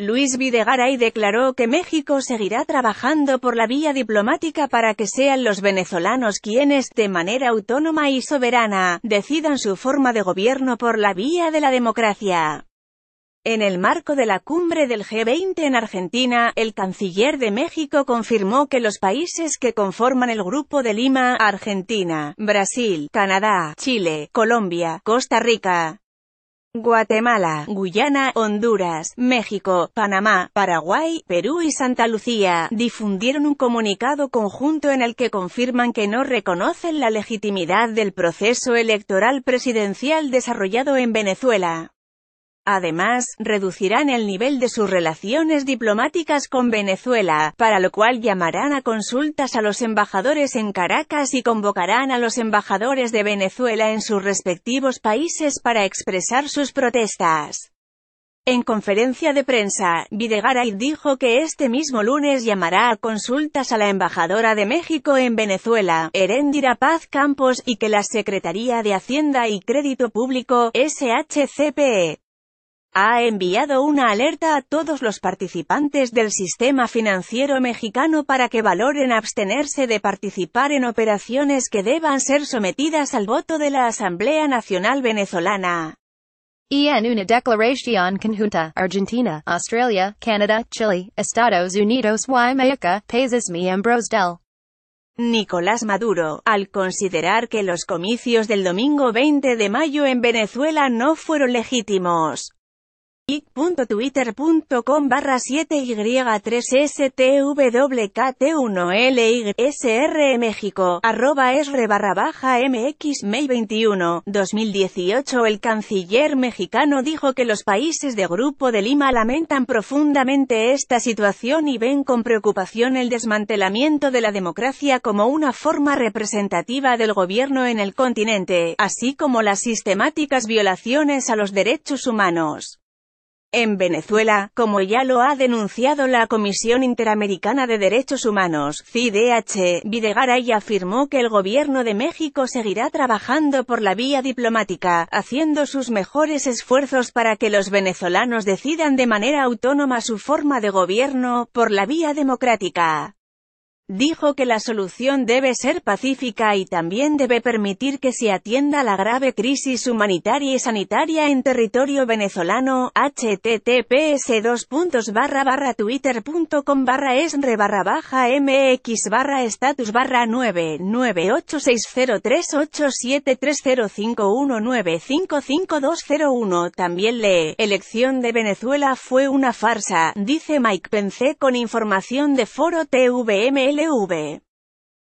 Luis Videgaray declaró que México seguirá trabajando por la vía diplomática para que sean los venezolanos quienes, de manera autónoma y soberana, decidan su forma de gobierno por la vía de la democracia. En el marco de la cumbre del G20 en Argentina, el canciller de México confirmó que los países que conforman el Grupo de Lima, Argentina, Brasil, Canadá, Chile, Colombia, Costa Rica, Guatemala, Guyana, Honduras, México, Panamá, Paraguay, Perú y Santa Lucía, difundieron un comunicado conjunto en el que confirman que no reconocen la legitimidad del proceso electoral presidencial desarrollado en Venezuela. Además, reducirán el nivel de sus relaciones diplomáticas con Venezuela, para lo cual llamarán a consultas a los embajadores en Caracas y convocarán a los embajadores de Venezuela en sus respectivos países para expresar sus protestas. En conferencia de prensa, Videgaray dijo que este mismo lunes llamará a consultas a la embajadora de México en Venezuela, Herendira Paz Campos, y que la Secretaría de Hacienda y Crédito Público, SHCPE, ha enviado una alerta a todos los participantes del sistema financiero mexicano para que valoren abstenerse de participar en operaciones que deban ser sometidas al voto de la Asamblea Nacional Venezolana. Nicolás Maduro, al considerar que los comicios del domingo 20 de mayo en Venezuela no fueron legítimos ictwittercom barra 7y3stwkt1ly México, arroba barra baja 21, 2018 El canciller mexicano dijo que los países de Grupo de Lima lamentan profundamente esta situación y ven con preocupación el desmantelamiento de la democracia como una forma representativa del gobierno en el continente, así como las sistemáticas violaciones a los derechos humanos. En Venezuela, como ya lo ha denunciado la Comisión Interamericana de Derechos Humanos, CIDH, Videgaray afirmó que el gobierno de México seguirá trabajando por la vía diplomática, haciendo sus mejores esfuerzos para que los venezolanos decidan de manera autónoma su forma de gobierno, por la vía democrática. Dijo que la solución debe ser pacífica y también debe permitir que se atienda la grave crisis humanitaria y sanitaria en territorio venezolano, https dos barra barra twitter.com barra esre barra baja mx barra status barra 998603873051955201 También lee, elección de Venezuela fue una farsa, dice Mike Pence con información de Foro TVML LV.